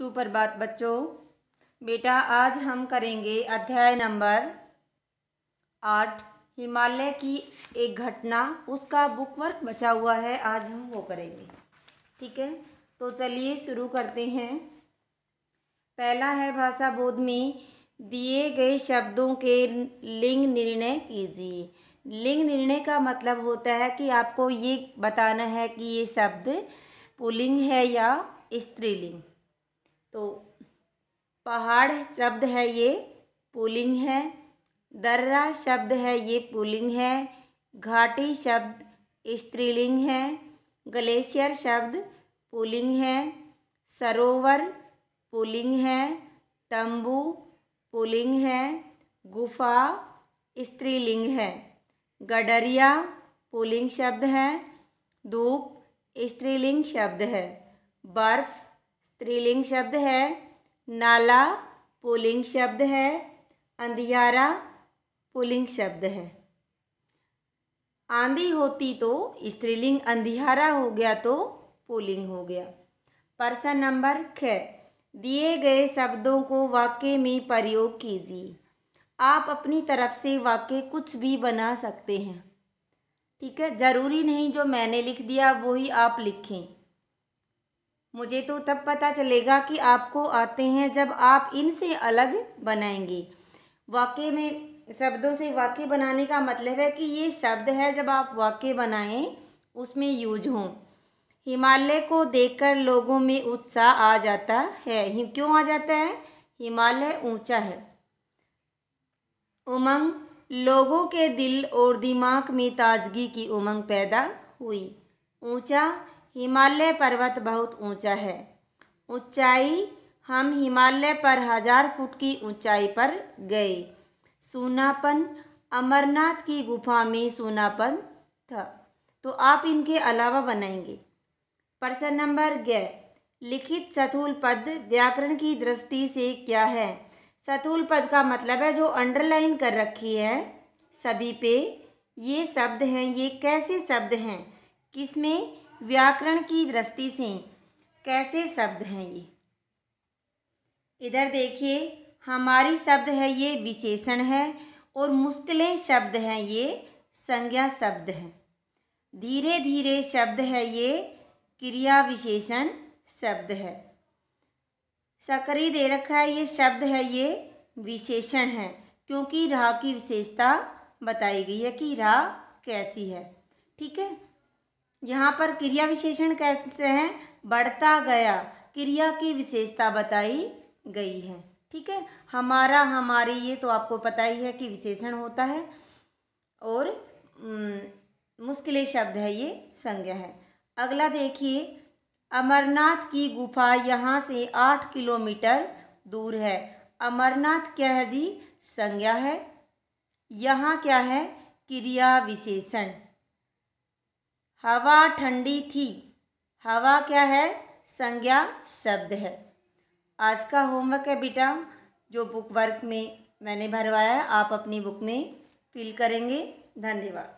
super बात बच्चों बेटा आज हम करेंगे अध्याय नंबर आठ हिमालय की एक घटना उसका बुक वर्क बचा हुआ है आज हम वो करेंगे ठीक है तो चलिए शुरू करते हैं पहला है भाषा बोध में दिए गए शब्दों के लिंग निर्णय कीजिए लिंग निर्णय का मतलब होता है कि आपको ये बताना है कि ये शब्द पुलिंग है या स्त्रीलिंग तो पहाड़ शब्द है ये पुलिंग है दर्रा शब्द है ये पुलिंग है घाटी शब्द स्त्रीलिंग है ग्लेशियर शब्द पुलिंग है सरोवर पुलिंग है तंबू पुलिंग है गुफा स्त्रीलिंग है गडरिया पुलिंग शब्द है धूप स्त्रीलिंग शब्द है बर्फ़ स्त्रीलिंग शब्द है नाला पुलिंग शब्द है अंधियारा पुलिंग शब्द है आंधी होती तो स्त्रीलिंग अंधियारा हो गया तो पुलिंग हो गया प्रश्न नंबर ख दिए गए शब्दों को वाक्य में प्रयोग कीजिए आप अपनी तरफ से वाक्य कुछ भी बना सकते हैं ठीक है ज़रूरी नहीं जो मैंने लिख दिया वो ही आप लिखें मुझे तो तब पता चलेगा कि आपको आते हैं जब आप इनसे अलग बनाएंगे वाक्य में शब्दों से वाक्य बनाने का मतलब है कि ये शब्द है जब आप वाक्य बनाएं उसमें यूज हों हिमालय को देखकर लोगों में उत्साह आ जाता है क्यों आ जाता है हिमालय ऊंचा है उमंग लोगों के दिल और दिमाग में ताजगी की उमंग पैदा हुई ऊंचा हिमालय पर्वत बहुत ऊंचा है ऊंचाई हम हिमालय पर हजार फुट की ऊंचाई पर गए सोनापन अमरनाथ की गुफा में सोनापन था तो आप इनके अलावा बनाएंगे प्रश्न नंबर ग्य लिखित सतुल पद व्याकरण की दृष्टि से क्या है सतुल पद का मतलब है जो अंडरलाइन कर रखी है सभी पे ये शब्द हैं ये कैसे शब्द हैं किसमें व्याकरण की दृष्टि से कैसे शब्द हैं ये इधर देखिए हमारी शब्द है ये विशेषण है और मुश्किलें शब्द हैं ये संज्ञा शब्द है धीरे धीरे शब्द है ये क्रिया विशेषण शब्द है सकरी दे रखा है ये शब्द है ये विशेषण है क्योंकि राह की विशेषता बताई गई है कि राह कैसी है ठीक है यहाँ पर क्रिया विशेषण कैसे हैं बढ़ता गया क्रिया की विशेषता बताई गई है ठीक है हमारा हमारी ये तो आपको पता ही है कि विशेषण होता है और मुश्किल शब्द है ये संज्ञा है अगला देखिए अमरनाथ की गुफा यहाँ से आठ किलोमीटर दूर है अमरनाथ क्या है जी संज्ञा है यहाँ क्या है क्रिया विशेषण हवा ठंडी थी हवा क्या है संज्ञा शब्द है आज का होमवर्क है बेटा जो बुक वर्क में मैंने भरवाया आप अपनी बुक में फिल करेंगे धन्यवाद